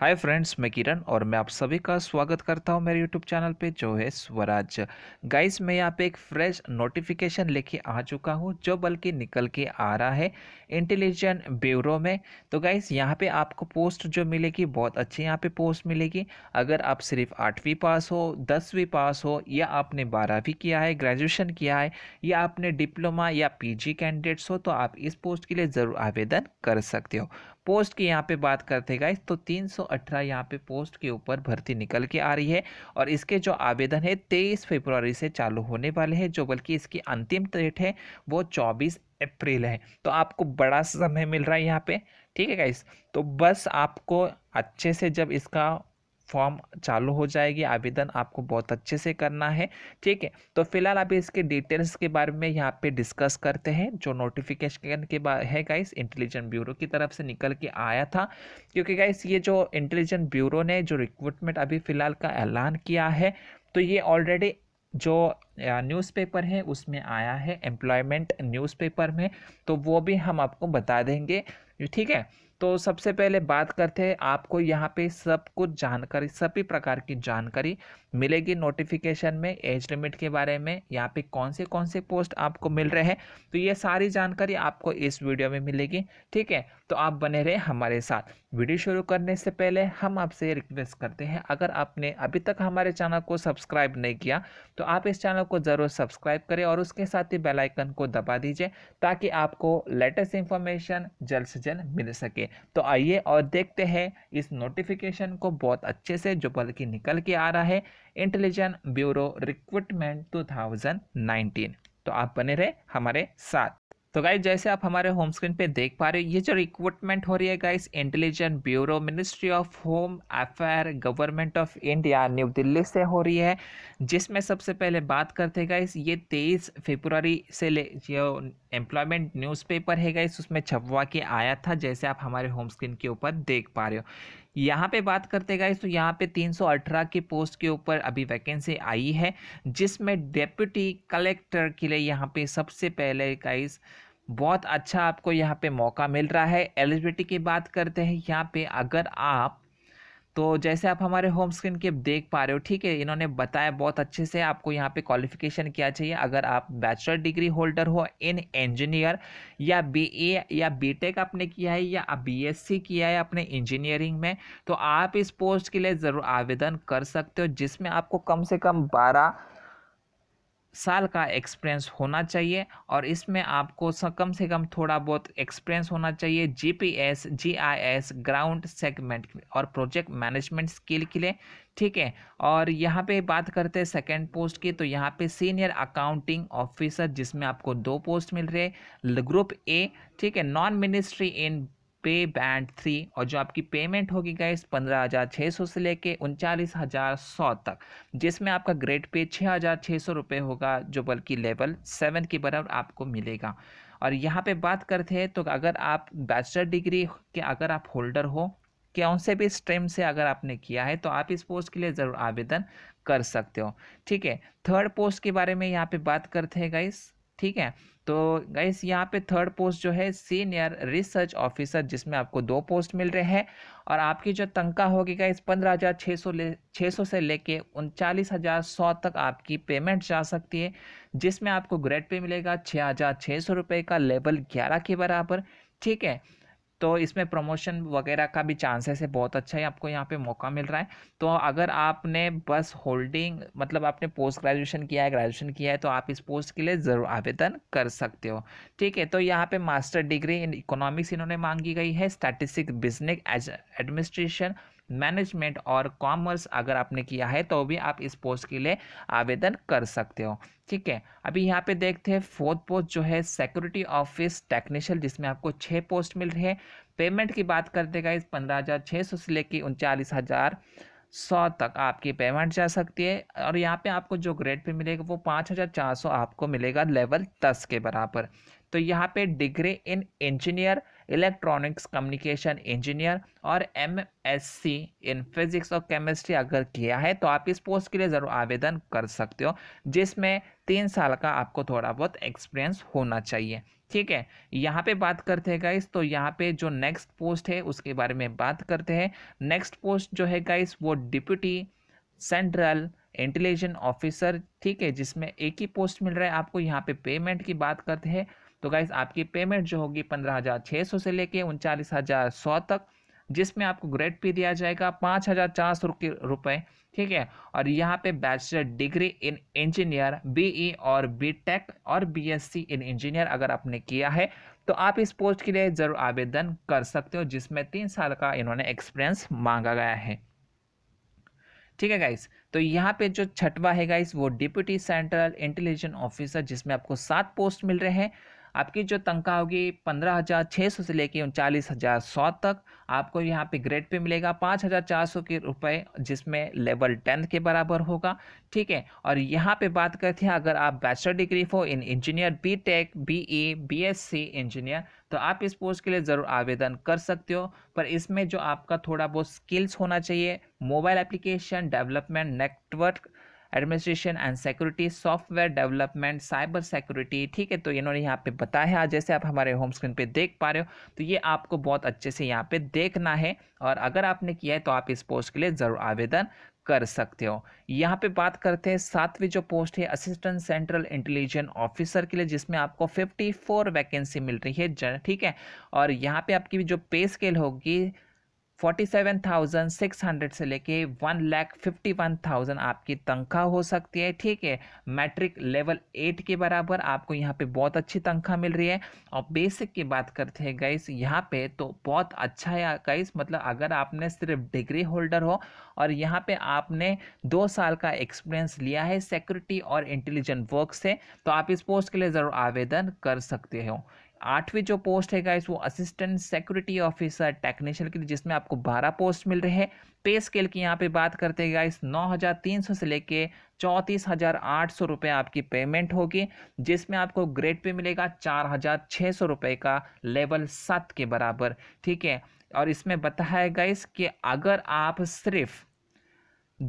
hi friends मैं किरण और मैं आप सभी का स्वागत करता हूं मेरे यूट्यूब चैनल पे जो है स्वराज गाइस मैं यहां पे एक फ्रेश नोटिफिकेशन लेके आ चुका हूं जो बल्कि निकल के आ रहा है इंटेलिजेंट ब्यूरो में तो गाइस यहां पे आपको पोस्ट जो मिलेगी बहुत अच्छी यहां पे पोस्ट मिलेगी अगर आप सिर्फ आठवीं पास हो दसवीं पास हो या आपने बारहवीं किया है ग्रेजुएशन किया है या आपने डिप्लोमा या पी कैंडिडेट्स हो तो आप इस पोस्ट के लिए ज़रूर आवेदन कर सकते हो पोस्ट की यहाँ पे बात करते गाइस तो तीन सौ अठारह यहाँ पे पोस्ट के ऊपर भर्ती निकल के आ रही है और इसके जो आवेदन है तेईस फरवरी से चालू होने वाले हैं जो बल्कि इसकी अंतिम डेट है वो चौबीस अप्रैल है तो आपको बड़ा समय मिल रहा है यहाँ पे ठीक है गाइस तो बस आपको अच्छे से जब इसका फॉर्म चालू हो जाएगी आवेदन आपको बहुत अच्छे से करना है ठीक है तो फिलहाल अभी इसके डिटेल्स के बारे में यहाँ पे डिस्कस करते हैं जो नोटिफिकेशन के बारे है गाइस इंटेलिजेंट ब्यूरो की तरफ से निकल के आया था क्योंकि गाइस ये जो इंटेलिजेंट ब्यूरो ने जो रिक्रूटमेंट अभी फ़िलहाल का ऐलान किया है तो ये ऑलरेडी जो न्यूज़पेपर है उसमें आया है एम्प्लॉयमेंट न्यूज़पेपर में तो वो भी हम आपको बता देंगे ठीक है तो सबसे पहले बात करते हैं आपको यहाँ पे सब कुछ जानकारी सभी प्रकार की जानकारी मिलेगी नोटिफिकेशन में एज लिमिट के बारे में यहाँ पे कौन से कौन से पोस्ट आपको मिल रहे हैं तो ये सारी जानकारी आपको इस वीडियो में मिलेगी ठीक है तो आप बने रहे हमारे साथ वीडियो शुरू करने से पहले हम आपसे रिक्वेस्ट करते हैं अगर आपने अभी तक हमारे चैनल को सब्सक्राइब नहीं किया तो आप इस चैनल को ज़रूर सब्सक्राइब करें और उसके साथ ही बेलाइकन को दबा दीजिए ताकि आपको लेटेस्ट इन्फॉर्मेशन जल्द से जल्द मिल सके तो आइए और देखते हैं इस नोटिफिकेशन को बहुत अच्छे से जो बल्कि निकल के आ रहा है इंटेलिजेंट ब्यूरो रिक्रूटमेंट 2019 तो आप बने रहे हमारे साथ तो गाइज जैसे आप हमारे होम स्क्रीन पे देख पा रहे हो ये जो रिक्रूटमेंट हो रही है guys intelligent bureau ministry of home affair government of India new Delhi से हो रही है जिसमें सबसे पहले बात करते हैं गाइज ये तेईस फेबररी से ले जो एम्प्लॉयमेंट न्यूज़पेपर है गाइस उसमें छपवा के आया था जैसे आप हमारे होम स्क्रीन के ऊपर देख पा रहे हो यहाँ पे बात करते गए तो यहाँ पे 318 की पोस्ट के ऊपर अभी वैकेंसी आई है जिसमें डेप्यूटी कलेक्टर के लिए यहाँ पे सबसे पहले गाइस बहुत अच्छा आपको यहाँ पे मौका मिल रहा है एलिजिबिलिटी की बात करते हैं यहाँ पे अगर आप तो जैसे आप हमारे होम स्क्रीन के देख पा रहे हो ठीक है इन्होंने बताया बहुत अच्छे से आपको यहाँ पे क्वालिफिकेशन क्या चाहिए अगर आप बैचलर डिग्री होल्डर हो इन इंजीनियर या बीए या बीटेक आपने किया है या बीएससी किया है अपने इंजीनियरिंग में तो आप इस पोस्ट के लिए ज़रूर आवेदन कर सकते हो जिसमें आपको कम से कम बारह साल का एक्सपीरियंस होना चाहिए और इसमें आपको कम से कम थोड़ा बहुत एक्सपीरियंस होना चाहिए जीपीएस, जीआईएस, ग्राउंड सेगमेंट और प्रोजेक्ट मैनेजमेंट स्किल के लिए ठीक है और यहाँ पे बात करते हैं सेकेंड पोस्ट की तो यहाँ पे सीनियर अकाउंटिंग ऑफिसर जिसमें आपको दो पोस्ट मिल रहे ग्रुप ए ठीक है नॉन मिनिस्ट्री इन पे बैंड थ्री और जो आपकी पेमेंट होगी गाइस पंद्रह हज़ार छः सौ से लेके उनचालीस हज़ार सौ तक जिसमें आपका ग्रेड पे छः हज़ार छः सौ रुपये होगा जो बल्कि लेवल सेवन के बराबर आपको मिलेगा और यहाँ पे बात करते हैं तो अगर आप बैचलर डिग्री के अगर आप होल्डर हो कौन से भी स्ट्रीम से अगर आपने किया है तो आप इस पोस्ट के लिए ज़रूर आवेदन कर सकते हो ठीक है थर्ड पोस्ट के बारे में यहाँ पर बात करते हैं गाइस ठीक है तो गाइस यहाँ पे थर्ड पोस्ट जो है सीनियर रिसर्च ऑफिसर जिसमें आपको दो पोस्ट मिल रहे हैं और आपकी जो तनख्वाह होगी गाइस पंद्रह हज़ार छः सौ ले छः सौ से लेके उनचालीस हज़ार सौ तक आपकी पेमेंट जा सकती है जिसमें आपको ग्रेड पे मिलेगा छः हज़ार छः सौ रुपये का लेवल ग्यारह के बराबर ठीक है तो इसमें प्रमोशन वगैरह का भी चांसेस है बहुत अच्छा है आपको यहाँ पे मौका मिल रहा है तो अगर आपने बस होल्डिंग मतलब आपने पोस्ट ग्रेजुएशन किया है ग्रेजुएशन किया है तो आप इस पोस्ट के लिए ज़रूर आवेदन कर सकते हो ठीक है तो यहाँ पे मास्टर डिग्री इन इकोनॉमिक्स इन्होंने मांगी गई है स्टैटिस्टिक बिजनेस एडमिनिस्ट्रेशन मैनेजमेंट और कॉमर्स अगर आपने किया है तो भी आप इस पोस्ट के लिए आवेदन कर सकते हो ठीक है अभी यहाँ पे देखते हैं फोर्थ पोस्ट जो है सिक्योरिटी ऑफिस टेक्नीशियल जिसमें आपको छः पोस्ट मिल रही है पेमेंट की बात करते गए पंद्रह हज़ार छः सौ से लेकर उनचालीस हज़ार सौ तक आपकी पेमेंट जा सकती है और यहाँ पे आपको जो ग्रेड पे मिलेगा वो पाँच हज़ार चार सौ आपको मिलेगा लेवल दस के बराबर तो यहाँ पे degree in engineer electronics communication engineer और एम इन फिजिक्स और केमिस्ट्री अगर किया है तो आप इस पोस्ट के लिए ज़रूर आवेदन कर सकते हो जिसमें तीन साल का आपको थोड़ा बहुत एक्सपीरियंस होना चाहिए ठीक है यहाँ पे बात करते हैं गाइस तो यहाँ पे जो नेक्स्ट पोस्ट है उसके बारे में बात करते हैं नेक्स्ट पोस्ट जो है गाइस वो डिप्यूटी सेंट्रल इंटेलिजेंट ऑफिसर ठीक है जिसमें एक ही पोस्ट मिल रहा है आपको यहाँ पे पेमेंट की बात करते हैं तो गाइज आपकी पेमेंट जो होगी पंद्रह हज़ार छः सौ से लेके उनचालीस हज़ार सौ तक जिसमें आपको ग्रेड पे दिया जाएगा पाँच हज़ार चार सौ रुपये ठीक है और यहाँ पे bachelor degree in engineer BE और बीटेक और बीएससी इन इंजीनियर अगर आपने किया है तो आप इस पोस्ट के लिए ज़रूर आवेदन कर सकते हो जिसमें तीन साल का इन्होंने एक्सपीरियंस मांगा गया है ठीक है गाइस तो यहाँ पे जो छठवा है गाइस वो डिप्यूटी सेंट्रल इंटेलिजेंस ऑफिसर जिसमें आपको सात पोस्ट मिल रहे हैं आपकी जो तनख्वाह होगी पंद्रह हज़ार छः सौ से लेकर उनचालीस हज़ार सौ तक आपको यहाँ पे ग्रेड पे मिलेगा पाँच हज़ार चार सौ के रुपए जिसमें लेवल टेंथ के बराबर होगा ठीक है और यहाँ पे बात करते हैं अगर आप बैचलर डिग्री हो in engineer B tech B A B S C engineer तो आप इस पोस्ट के लिए ज़रूर आवेदन कर सकते हो पर इसमें जो आपका थोड़ा बहुत स्किल्स होना चाहिए mobile application development network administration and security software development cyber security ठीक है तो इन्होंने यहाँ पे बताया है जैसे आप हमारे होम स्क्रीन पे देख पा रहे हो तो ये आपको बहुत अच्छे से यहाँ पे देखना है और अगर आपने किया है तो आप इस पोस्ट के लिए ज़रूर आवेदन कर सकते हो यहाँ पे बात करते हैं सातवीं जो पोस्ट है असिस्टेंट सेंट्रल इंटेलिजेंस ऑफिसर के लिए जिसमें आपको 54 वैकेंसी मिल रही है ठीक है और यहाँ पे आपकी जो पे स्केल होगी forty seven thousand six hundred से लेके one lakh fifty one thousand आपकी तनख्वाह हो सकती है ठीक है मैट्रिक लेवल एट के बराबर आपको यहाँ पे बहुत अच्छी तनख्वाह मिल रही है और बेसिक की बात करते हैं गाइस यहाँ पे तो बहुत अच्छा है गाइस मतलब अगर आपने सिर्फ डिग्री होल्डर हो और यहाँ पे आपने दो साल का एक्सपीरियंस लिया है सिक्योरिटी और इंटेलिजेंट वर्क से तो आप इस पोस्ट के लिए ज़रूर आवेदन कर सकते हो आठवीं जो पोस्ट है गाइस वो असिस्टेंट सिक्योरिटी ऑफिसर टेक्नीशियन के लिए जिसमें आपको बारह पोस्ट मिल रहे हैं पे स्केल की यहाँ पे बात करते हैं गाइस नौ हज़ार तीन सौ से लेके चौंतीस हज़ार आठ सौ रुपये आपकी पेमेंट होगी जिसमें आपको ग्रेड पे मिलेगा चार हज़ार छः सौ रुपये का लेवल सात के बराबर ठीक है और इसमें बताया गाइस कि अगर आप सिर्फ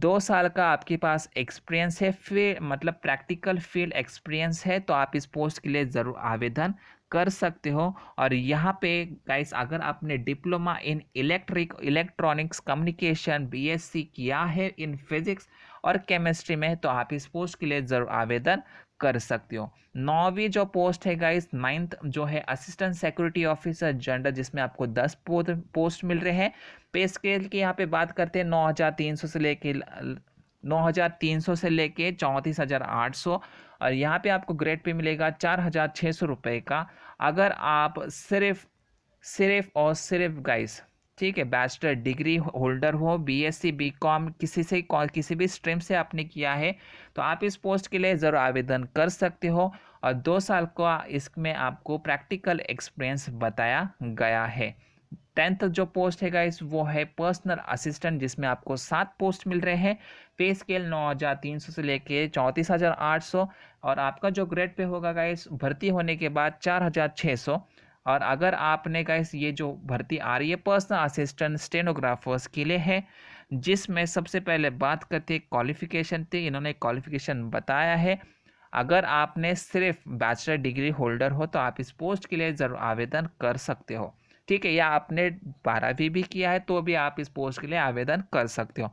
दो साल का आपके पास एक्सपीरियंस है फिर मतलब प्रैक्टिकल फील्ड एक्सपीरियंस है तो आप इस पोस्ट के लिए ज़रूर आवेदन कर सकते हो और यहाँ पे गाइस अगर आपने diploma in electric electronics communication BSc किया है इन फिजिक्स और केमिस्ट्री में तो आप इस पोस्ट के लिए जरूर आवेदन कर सकते हो नौवीं जो पोस्ट है गाइस नाइन्थ जो है असिस्टेंट सिक्योरिटी ऑफिसर जनरल जिसमें आपको दस पोस्ट मिल रहे हैं पे स्केल की यहाँ पे बात करते हैं नौ हज़ार तीन सौ से लेके नौ हज़ार तीन सौ से लेके चौंतीस हज़ार आठ सौ और यहाँ पे आपको ग्रेड पे मिलेगा चार हज़ार छः सौ रुपये का अगर आप सिर्फ सिर्फ और सिर्फ गाइस ठीक है बैचलर डिग्री होल्डर हो बीएससी बीकॉम किसी से किसी भी स्ट्रीम से आपने किया है तो आप इस पोस्ट के लिए ज़रूर आवेदन कर सकते हो और दो साल का इसमें आपको प्रैक्टिकल एक्सपीरियंस बताया गया है टेंथ जो पोस्ट है गाइस वो है पर्सनल असिस्टेंट जिसमें आपको सात पोस्ट मिल रहे हैं पे स्केल नौ हज़ार तीन सौ से लेके चौंतीस हज़ार आठ सौ और आपका जो ग्रेड पे होगा गाइस भर्ती होने के बाद चार हज़ार छः सौ और अगर आपने गाइस ये जो भर्ती आ रही है पर्सनल असिस्टेंट स्टेनोग्राफर्स के लिए है जिसमें सबसे पहले बात करते हैं क्वालिफिकेशन थे इन्होंने क्वालिफिकेशन बताया है अगर आपने सिर्फ बैचलर डिग्री होल्डर हो तो आप इस पोस्ट के लिए ज़रूर आवेदन कर सकते हो ठीक है या आपने बारहवीं भी किया है तो भी आप इस पोस्ट के लिए आवेदन कर सकते हो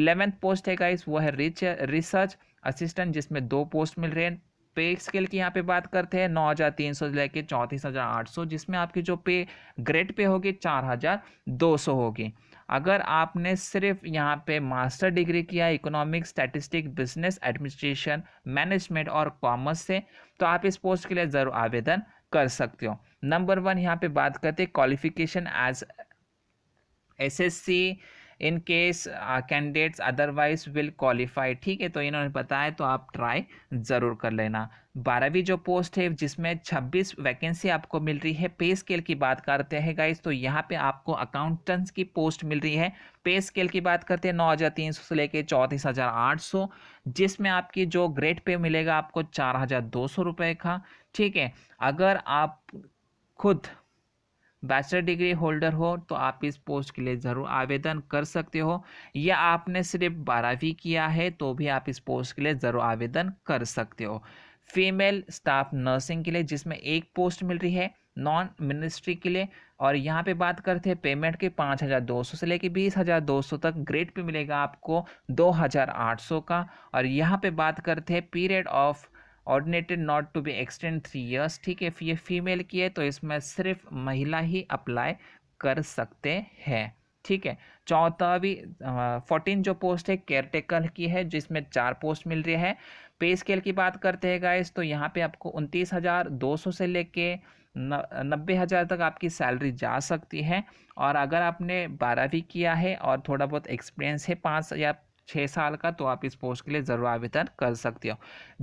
इलेवेंथ पोस्ट है गाइस वो है रिच रिसर्च असिस्टेंट जिसमें दो पोस्ट मिल रहे हैं पे स्केल की यहाँ पे बात करते हैं नौ हज़ार तीन सौ लेके चौंतीस हज़ार आठ सौ जिसमें आपकी जो पे ग्रेड पे होगी चार हज़ार दो सौ होगी अगर आपने सिर्फ यहाँ पे मास्टर डिग्री किया economic statistic business administration management और कॉमर्स से तो आप इस पोस्ट के लिए ज़रूर आवेदन कर सकते हो नंबर वन यहाँ पे बात करते हैं qualification as S S C in case candidates otherwise will qualify ठीक है तो इन्होंने बताया तो आप ट्राई ज़रूर कर लेना बारहवीं जो पोस्ट है जिसमें 26 वैकेंसी आपको मिल रही है पे स्केल की बात करते हैं गाइस तो यहाँ पे आपको अकाउंटेंट्स की पोस्ट मिल रही है पे स्केल की बात करते हैं नौ हज़ार तीन सौ से लेके चौंतीस हज़ार आठ सौ जिसमें आपकी जो ग्रेड पे मिलेगा आपको चार हज़ार दो सौ रुपये का ठीक है अगर आप खुद बैचलर डिग्री होल्डर हो तो आप इस पोस्ट के लिए ज़रूर आवेदन कर सकते हो या आपने सिर्फ बारहवीं किया है तो भी आप इस पोस्ट के लिए ज़रूर आवेदन कर सकते हो फीमेल स्टाफ नर्सिंग के लिए जिसमें एक पोस्ट मिल रही है नॉन मिनिस्ट्री के लिए और यहाँ पे बात करते हैं पेमेंट के पाँच हज़ार दो सौ से लेके बीस हज़ार दो सौ तक ग्रेड पे मिलेगा आपको दो हज़ार आठ सौ का और यहाँ पे बात करते हैं period of ordinated not to be extend three years ठीक है ये फीमेल की है तो इसमें सिर्फ महिला ही अप्लाई कर सकते हैं ठीक है चौथा भी फोर्टीन जो पोस्ट है केयरटेकर की है जिसमें चार पोस्ट मिल रही है पे स्केल की बात करते हैं गाइस तो यहाँ पे आपको उनतीस हज़ार दो सौ से लेके नब्बे हज़ार तक आपकी सैलरी जा सकती है और अगर आपने बारहवीं किया है और थोड़ा बहुत एक्सपीरियंस है पाँच या छः साल का तो आप इस पोस्ट के लिए ज़रूर आवेदन कर सकते हो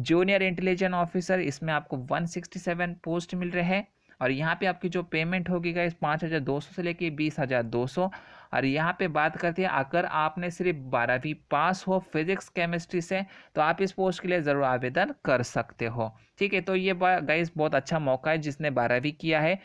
जूनियर इंटेलिजेंट ऑफिसर इसमें आपको 167 पोस्ट मिल रहे हैं और यहाँ पे आपकी जो पेमेंट होगी गाइस पाँच हज़ार दो सौ से लेके बीस हज़ार दो सौ और यहाँ पे बात करते हैं अगर आपने सिर्फ बारहवीं पास हो फिजिक्स केमिस्ट्री से तो आप इस पोस्ट के लिए ज़रूर आवेदन कर सकते हो ठीक है तो ये गाइस बहुत अच्छा मौका है जिसने बारहवीं किया है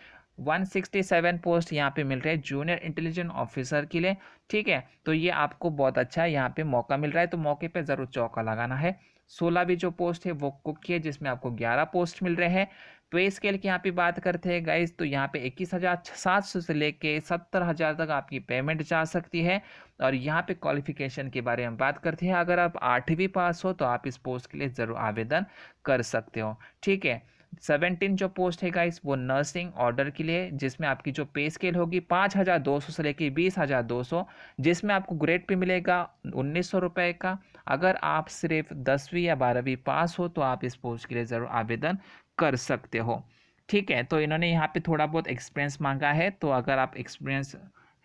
167 पोस्ट यहाँ पे मिल रहे हैं जूनियर इंटेलिजेंट ऑफिसर के लिए ठीक है तो ये आपको बहुत अच्छा यहाँ पे मौका मिल रहा है तो मौके पे ज़रूर चौका लगाना है सोलह भी जो पोस्ट है वो कुक की है जिसमें आपको 11 पोस्ट मिल रहे हैं पे स्केल की यहाँ पे बात करते हैं गाइज तो यहाँ पे इक्कीस हज़ार सात सौ से लेके सत्तर हज़ार तक आपकी पेमेंट जा सकती है और यहाँ पे क्वालिफिकेशन के बारे में बात करते हैं अगर आप आठवीं पास हो तो आप इस पोस्ट के लिए ज़रूर आवेदन कर सकते हो ठीक है सेवनटीन जो पोस्ट है गाइस वो नर्सिंग ऑर्डर के लिए जिसमें आपकी जो पे स्केल होगी पाँच हज़ार दो सौ से लेकर बीस हज़ार दो सौ जिसमें आपको ग्रेड पे मिलेगा उन्नीस सौ रुपये का अगर आप सिर्फ दसवीं या बारहवीं पास हो तो आप इस पोस्ट के लिए ज़रूर आवेदन कर सकते हो ठीक है तो इन्होंने यहाँ पे थोड़ा बहुत एक्सपीरियंस मांगा है तो अगर आप एक्सपीरियंस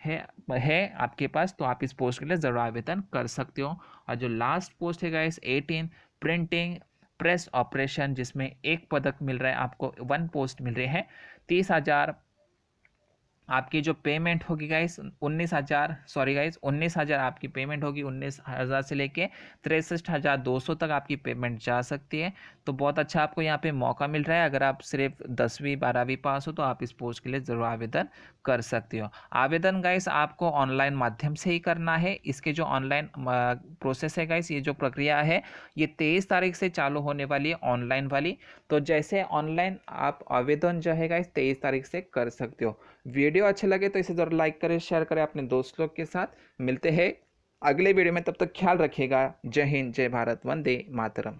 है है आपके पास तो आप इस पोस्ट के लिए ज़रूर आवेदन कर सकते हो और जो लास्ट पोस्ट है guys eighteen printing press operation जिसमें एक पदक मिल रहा है आपको वन पोस्ट मिल रहे हैं तीस हज़ार आपकी जो पेमेंट होगी गाइस उन्नीस हज़ार सॉरी गाइस उन्नीस हज़ार आपकी पेमेंट होगी उन्नीस हज़ार से लेके तिरसठ हज़ार दो सौ तक आपकी पेमेंट जा सकती है तो बहुत अच्छा आपको यहाँ पे मौका मिल रहा है अगर आप सिर्फ दसवीं बारहवीं पास हो तो आप इस पोस्ट के लिए ज़रूर आवेदन कर सकते हो आवेदन गाइस आपको ऑनलाइन माध्यम से ही करना है इसके जो ऑनलाइन प्रोसेस है गाइस ये जो प्रक्रिया है ये तेईस तारीख से चालू होने वाली है ऑनलाइन वाली तो जैसे ऑनलाइन आप आवेदन जो है गाइस तेईस तारीख से कर सकते हो वीडियो अच्छे लगे तो इसे ज़रूर लाइक करें शेयर करें अपने दोस्त लोग के साथ मिलते हैं अगले वीडियो में तब तक ख्याल रखिएगा जय हिंद जय भारत वंदे मातरम